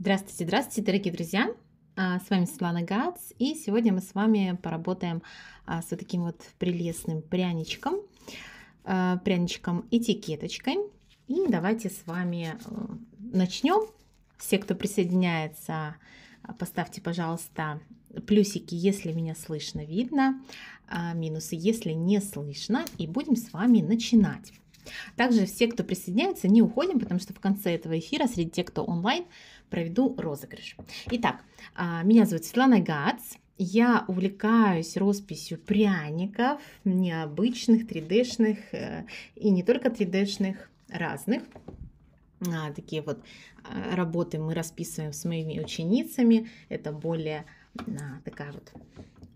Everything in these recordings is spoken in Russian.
Здравствуйте, здравствуйте, дорогие друзья! А, с вами Светлана Гац, и сегодня мы с вами поработаем а, с вот таким вот прелестным пряничком, а, пряничком этикеточкой. И давайте с вами э, начнем. Все, кто присоединяется, поставьте, пожалуйста, плюсики, если меня слышно, видно, минусы, если не слышно, и будем с вами начинать. Также все, кто присоединяется, не уходим, потому что в конце этого эфира, среди тех, кто онлайн, проведу розыгрыш. Итак, а, меня зовут Светлана Гац. Я увлекаюсь росписью пряников, необычных, 3D-шных э, и не только 3D-шных, разных. А, такие вот а, работы мы расписываем с моими ученицами. Это более такая вот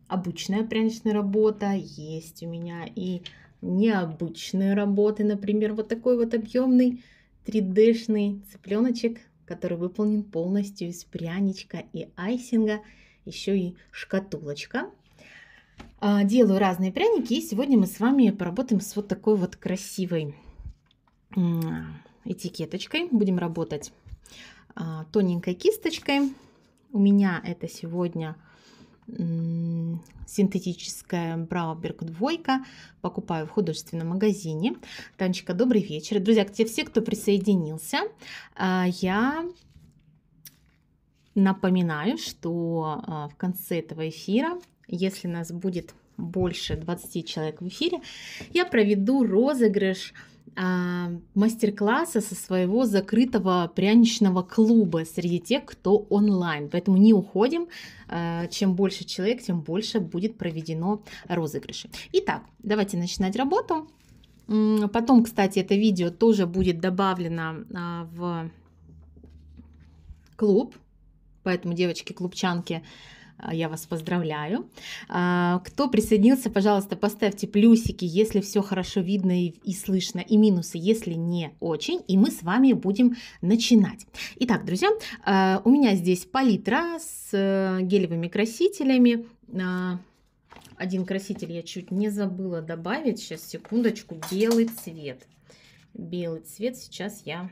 обычная пряничная работа. Есть у меня и необычные работы, например, вот такой вот объемный 3D-шный цыпленочек который выполнен полностью из пряничка и айсинга, еще и шкатулочка. А, делаю разные пряники, и сегодня мы с вами поработаем с вот такой вот красивой этикеточкой. Будем работать а, тоненькой кисточкой. У меня это сегодня синтетическая Брауберг двойка. Покупаю в художественном магазине. Танечка, добрый вечер. Друзья, те все, кто присоединился, а, я напоминаю, что а, в конце этого эфира, если нас будет больше 20 человек в эфире, я проведу розыгрыш – а, мастер-класса со своего закрытого пряничного клуба среди тех, кто онлайн. Поэтому не уходим. А, чем больше человек, тем больше будет проведено розыгрышей. Итак, давайте начинать работу. Потом, кстати, это видео тоже будет добавлено а, в клуб. Поэтому, девочки-клубчанки, а, я вас поздравляю. А, кто присоединился, пожалуйста, поставьте плюсики, если все хорошо видно и слышно, и минусы, если не очень. И мы с вами будем начинать. Итак, друзья, а, у меня здесь палитра с э, гелевыми красителями. Один краситель я чуть не забыла добавить. Сейчас, секундочку. Белый цвет. Белый цвет сейчас я...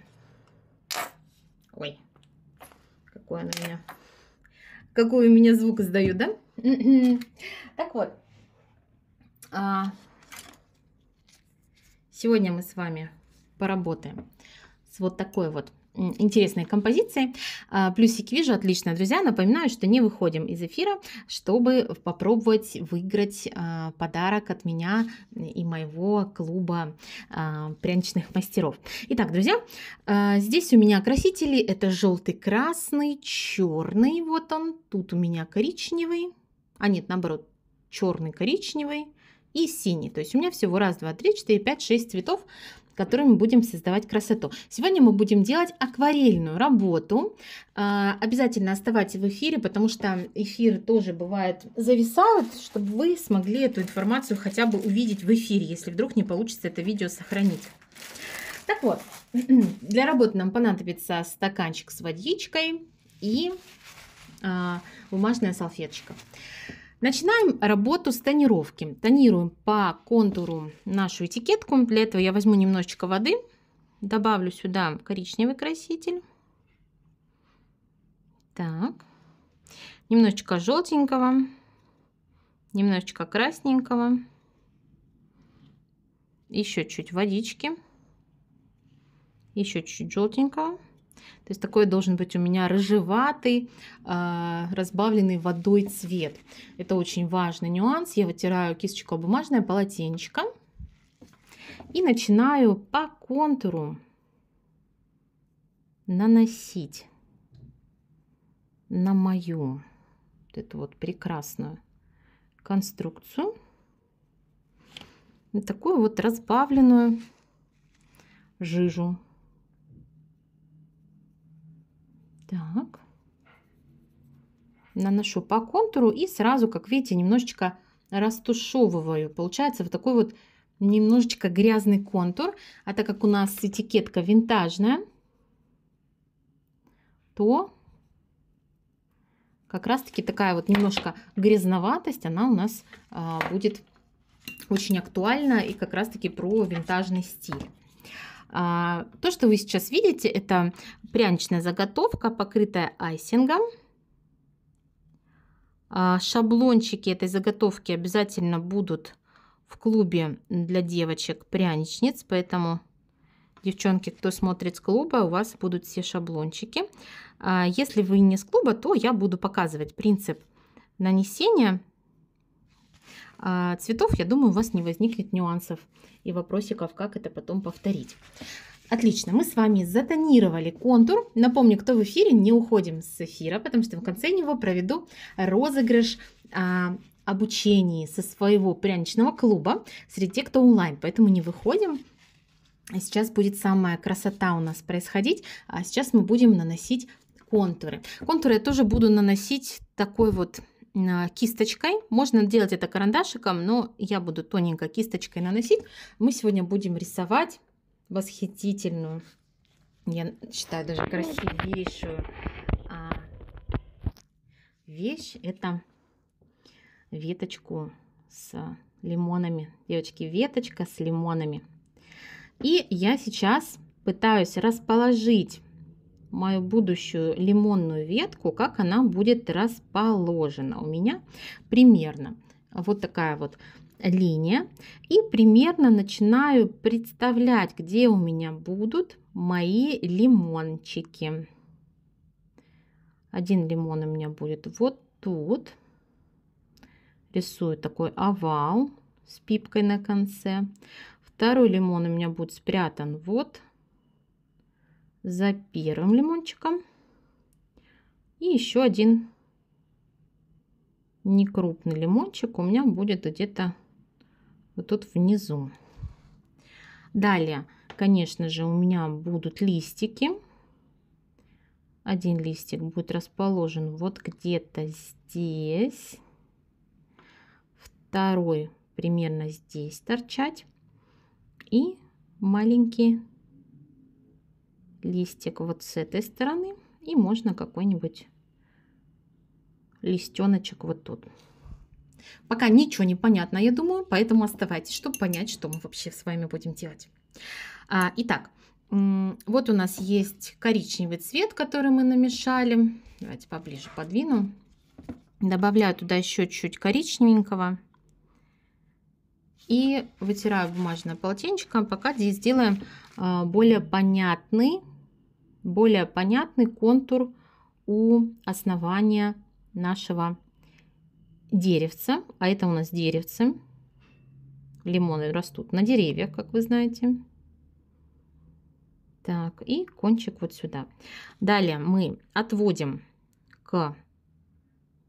Ой, какой он у меня какой у меня звук издаю, да? так вот, а, сегодня мы с вами поработаем с вот такой вот интересные композиции. А, Плюсик вижу, отлично, друзья. Напоминаю, что не выходим из эфира, чтобы попробовать выиграть а, подарок от меня и моего клуба а, пряничных мастеров. Итак, друзья, здесь у меня красители. Это желтый, красный, черный. Вот он. Тут у меня коричневый. А нет, наоборот, черный, коричневый и синий. То есть у меня всего раз, два, три, четыре, пять, шесть цветов которыми будем создавать красоту. Сегодня мы будем делать акварельную работу. А, обязательно оставайтесь в эфире, потому что эфир тоже бывает зависает, чтобы вы смогли эту информацию хотя бы увидеть в эфире, если вдруг не получится это видео сохранить. Так вот, для работы нам понадобится стаканчик с водичкой и а, бумажная салфеточка. Начинаем работу с тонировки. Тонируем по контуру нашу этикетку. Для этого я возьму немножечко воды, добавлю сюда коричневый краситель. Так, немножечко желтенького, немножечко красненького, еще чуть водички, еще чуть желтенького. То есть такой должен быть у меня рыжеватый, а, разбавленный водой цвет. Это очень важный нюанс. Я вытираю кисточку бумажное полотенечко и начинаю по контуру наносить на мою вот эту вот прекрасную конструкцию. такую вот разбавленную жижу Так. Наношу по контуру и сразу, как видите, немножечко растушевываю. Получается вот такой вот немножечко грязный контур. А так как у нас этикетка винтажная, то как раз таки такая вот немножко грязноватость, она у нас а, будет очень актуальна и как раз таки про винтажный стиль. А, то, что вы сейчас видите, это пряничная заготовка, покрытая айсингом. А, шаблончики этой заготовки обязательно будут в клубе для девочек-пряничниц, поэтому девчонки, кто смотрит с клуба, у вас будут все шаблончики. А, если вы не с клуба, то я буду показывать принцип нанесения а, цветов, я думаю, у вас не возникнет нюансов и вопросиков, как это потом повторить. Отлично, мы с вами затонировали контур. Напомню, кто в эфире, не уходим с эфира, потому что в конце него проведу розыгрыш а, обучении со своего пряничного клуба среди тех, кто онлайн. Поэтому не выходим. А сейчас будет самая красота у нас происходить. А сейчас мы будем наносить контуры. Контуры я тоже буду наносить такой вот а, кисточкой. Можно делать это карандашиком, но я буду тоненько кисточкой наносить. Мы сегодня будем рисовать восхитительную, я считаю, даже красивейшую а, вещь. Это веточку с лимонами. Девочки, веточка с лимонами. И я сейчас пытаюсь расположить мою будущую лимонную ветку, как она будет расположена. У меня примерно вот такая вот линия. И примерно начинаю представлять, где у меня будут мои лимончики. Один лимон у меня будет вот тут. Рисую такой овал с пипкой на конце. Второй лимон у меня будет спрятан вот за первым лимончиком. И еще один некрупный лимончик у меня будет где-то вот тут внизу. Далее, конечно же, у меня будут листики. Один листик будет расположен вот где-то здесь. Второй примерно здесь торчать. И маленький листик вот с этой стороны и можно какой-нибудь листеночек вот тут. Пока ничего не понятно, я думаю, поэтому оставайтесь, чтобы понять, что мы вообще с вами будем делать. А, итак, вот у нас есть коричневый цвет, который мы намешали. Давайте поближе подвину. Добавляю туда еще чуть коричневенького. И вытираю бумажное полотенчиком, пока здесь сделаем а, более понятный более понятный контур у основания нашего деревца. А это у нас деревцы. Лимоны растут на деревьях, как вы знаете. Так, и кончик вот сюда. Далее мы отводим к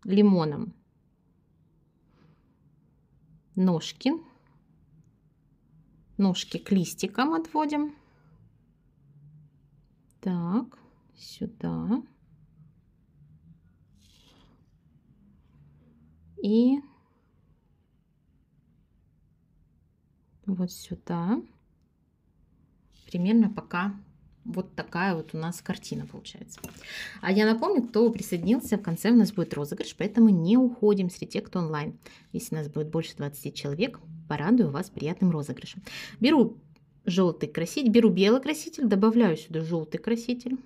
лимонам ножки. Ножки к листикам отводим. Так, сюда. И вот сюда. Примерно пока вот такая вот у нас картина получается. А я напомню, кто присоединился, в конце у нас будет розыгрыш, поэтому не уходим среди тех, кто онлайн. Если у нас будет больше 20 человек, порадую вас приятным розыгрышем. Беру желтый краситель. Беру белый краситель, добавляю сюда желтый краситель.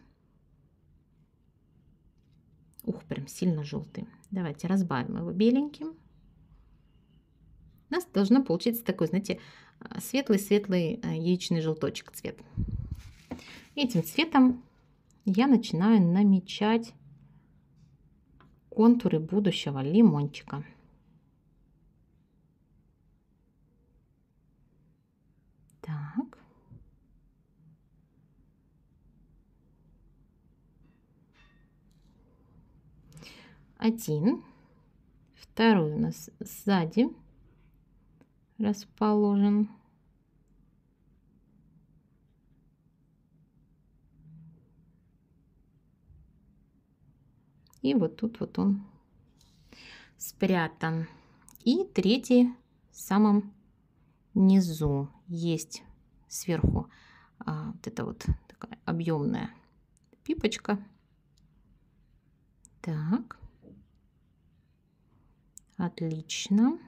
Ух, прям сильно желтый. Давайте разбавим его беленьким. У нас должно получиться такой, знаете, а, светлый-светлый а, яичный желточек цвет. Этим цветом я начинаю намечать контуры будущего лимончика. один, второй у нас сзади расположен. И вот тут вот он спрятан. И третий в самом низу есть сверху а, вот эта вот такая объемная пипочка. Так. Отлично.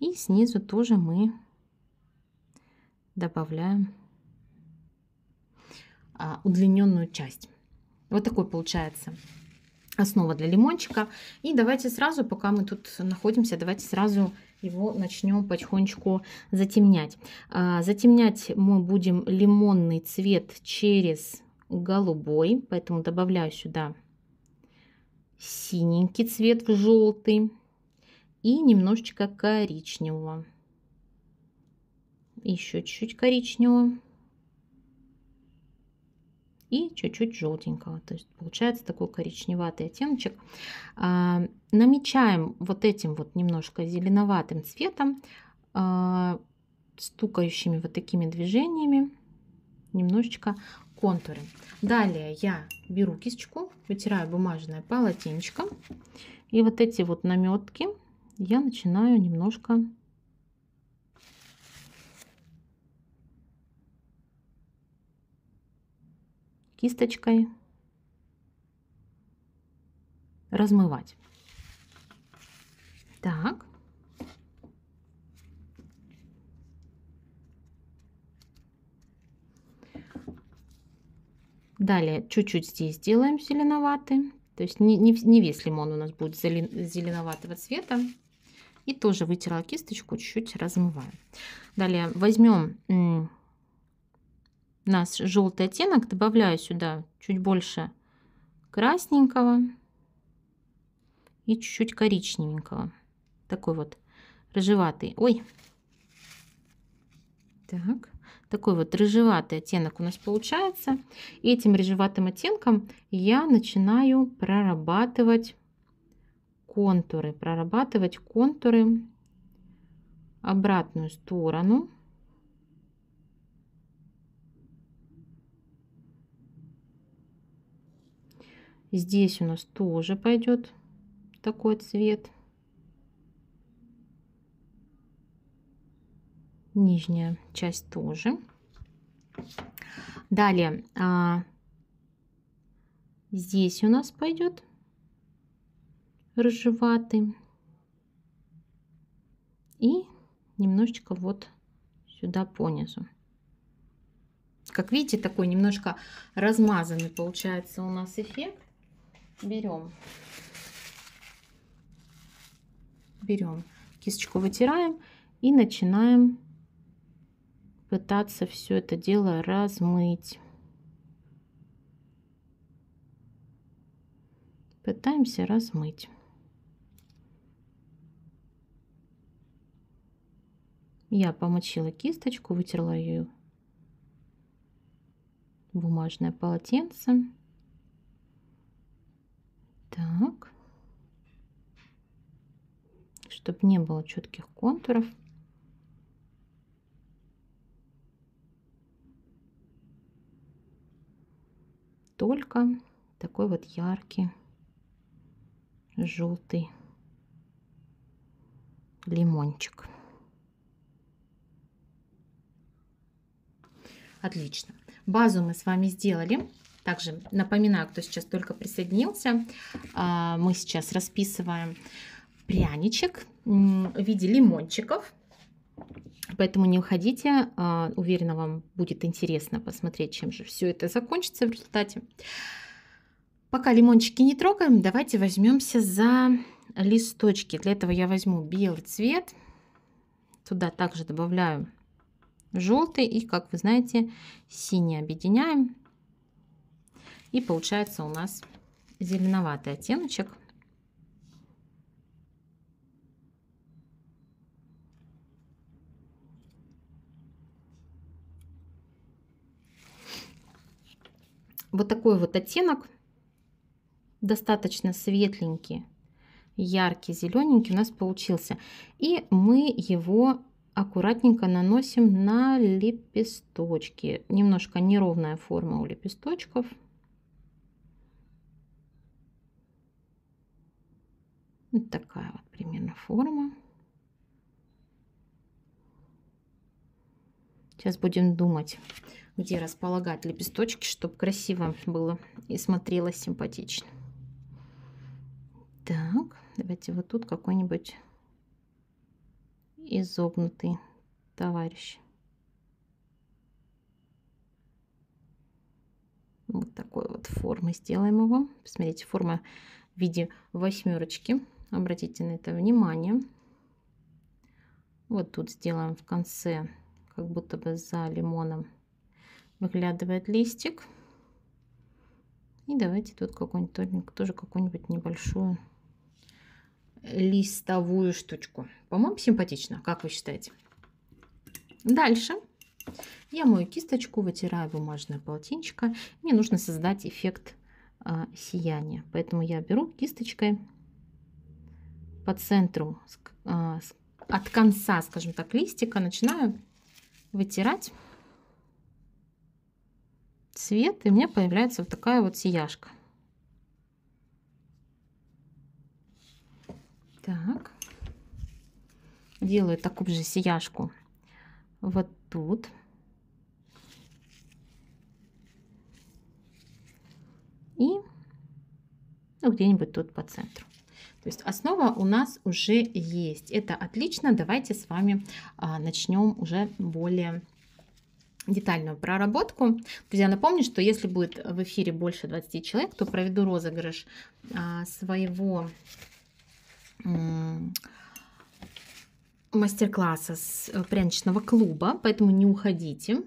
И снизу тоже мы добавляем а, удлиненную часть. Вот такой получается основа для лимончика. И давайте сразу, пока мы тут находимся, давайте сразу его начнем потихонечку затемнять. А, затемнять мы будем лимонный цвет через голубой, поэтому добавляю сюда синенький цвет в желтый и немножечко коричневого. Еще чуть-чуть коричневого и чуть-чуть желтенького. То есть получается такой коричневатый оттеночек. А, намечаем вот этим вот немножко зеленоватым цветом, а, стукающими вот такими движениями, немножечко контуры. Далее я беру кисточку, вытираю бумажное полотенечко. И вот эти вот наметки я начинаю немножко кисточкой размывать. Так. Далее чуть-чуть здесь сделаем зеленоватый. То есть не, не, не весь лимон у нас будет зеленоватого цвета. И тоже вытерла кисточку, чуть-чуть размываю. Далее возьмем наш желтый оттенок, добавляю сюда чуть больше красненького и чуть-чуть коричневенького. Такой вот рыжеватый. Ой. Так такой вот рыжеватый оттенок у нас получается. И этим рыжеватым оттенком я начинаю прорабатывать контуры, прорабатывать контуры обратную сторону. Здесь у нас тоже пойдет такой цвет. нижняя часть тоже. Далее а, здесь у нас пойдет рыжеватый. И немножечко вот сюда по низу. Как видите, такой немножко размазанный получается у нас эффект. Берем, берем кисточку, вытираем и начинаем пытаться все это дело размыть. Пытаемся размыть. Я помочила кисточку, вытерла ее бумажное полотенце. Так. Чтобы не было четких контуров. только такой вот яркий желтый лимончик. Отлично. Базу мы с вами сделали. Также напоминаю, кто сейчас только присоединился, а, мы сейчас расписываем пряничек в виде лимончиков. Поэтому не уходите, а, уверена, вам будет интересно посмотреть, чем же все это закончится в результате. Пока лимончики не трогаем, давайте возьмемся за листочки. Для этого я возьму белый цвет, туда также добавляю желтый и, как вы знаете, синий объединяем. И получается у нас зеленоватый оттеночек. вот такой вот оттенок, достаточно светленький, яркий, зелененький у нас получился. И мы его аккуратненько наносим на лепесточки. Немножко неровная форма у лепесточков. Вот такая вот примерно форма. Сейчас будем думать, где располагать лепесточки, чтобы красиво было и смотрелось симпатично. Так, давайте вот тут какой-нибудь изогнутый товарищ. Вот такой вот формы сделаем его. Посмотрите, форма в виде восьмерочки. Обратите на это внимание. Вот тут сделаем в конце, как будто бы за лимоном выглядывает листик. И давайте тут какую-нибудь тоже какую-нибудь небольшую листовую штучку. По-моему, симпатично. Как вы считаете? Дальше я мою кисточку, вытираю бумажное полотенчико. Мне нужно создать эффект э, сияния. Поэтому я беру кисточкой по центру, э, от конца, скажем так, листика начинаю вытирать цвет, и у меня появляется вот такая вот сияшка. Так. Делаю такую же сияшку вот тут. И ну, где-нибудь тут по центру. То есть основа у нас уже есть. Это отлично. Давайте с вами а, начнем уже более детальную проработку. Друзья, напомню, что если будет в эфире больше 20 человек, то проведу розыгрыш а, своего мастер-класса с э, пряничного клуба, поэтому не уходите.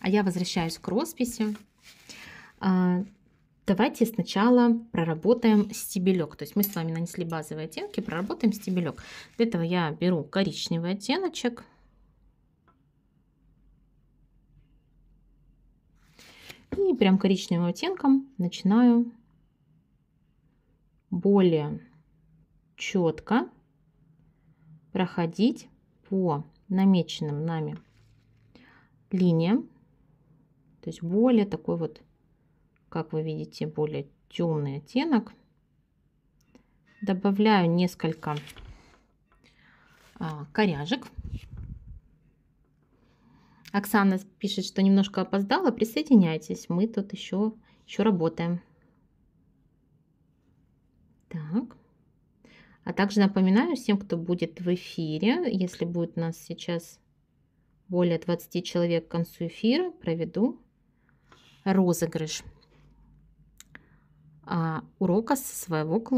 А я возвращаюсь к росписи. А, давайте сначала проработаем стебелек. То есть мы с вами нанесли базовые оттенки, проработаем стебелек. Для этого я беру коричневый оттеночек – И прям коричневым оттенком начинаю более четко проходить по намеченным нами линиям. То есть более такой вот, как вы видите, более темный оттенок. Добавляю несколько а, коряжек. Оксана пишет, что немножко опоздала. Присоединяйтесь, мы тут еще, еще работаем. Так. А также напоминаю всем, кто будет в эфире, если будет у нас сейчас более 20 человек к концу эфира, проведу розыгрыш а, урока со своего клуба.